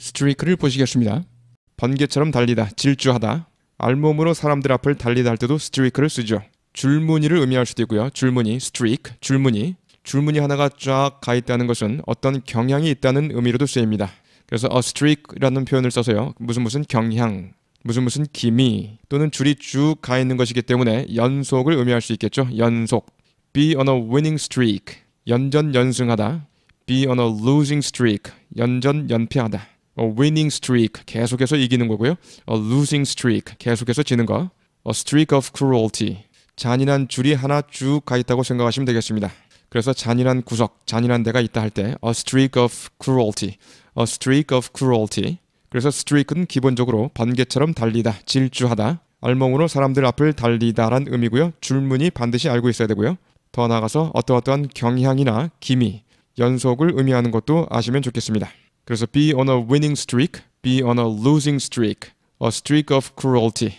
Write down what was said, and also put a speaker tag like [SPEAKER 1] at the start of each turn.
[SPEAKER 1] 스트리크를 보시겠습니다. 번개처럼 달리다, 질주하다. 알몸으로 사람들 앞을 달리다 할 때도 스트리크를 쓰죠. 줄무늬를 의미할 수도 있고요. 줄무늬, 스트리크, 줄무늬. 줄무늬 하나가 쫙 가 있다는 것은 어떤 경향이 있다는 의미로도 쓰입니다. 그래서 a streak라는 표현을 써서요. 무슨 무슨 경향, 무슨 무슨 기미 또는 줄이 쭉 가 있는 것이기 때문에 연속을 의미할 수 있겠죠. 연속. be on a winning streak. 연전 연승하다. be on a losing streak. 연전 연패하다. 어, winning streak 계속해서 이기는 거고요. a 어, losing streak 계속해서 지는 거. a 어, streak of cruelty 잔인한 줄이 하나 쭉 가 있다고 생각하시면 되겠습니다. 그래서 잔인한 구석, 잔인한 데가 있다 할 때 a streak of cruelty, a streak of cruelty. 그래서 streak은 기본적으로 번개처럼 달리다, 질주하다, 알몸으로 사람들 앞을 달리다란 의미고요. 줄무늬 반드시 알고 있어야 되고요. 더 나아가서 어떠어떠한 경향이나 기미, 연속을 의미하는 것도 아시면 좋겠습니다. 그래서 be on a winning streak, be on a losing streak, a streak of cruelty.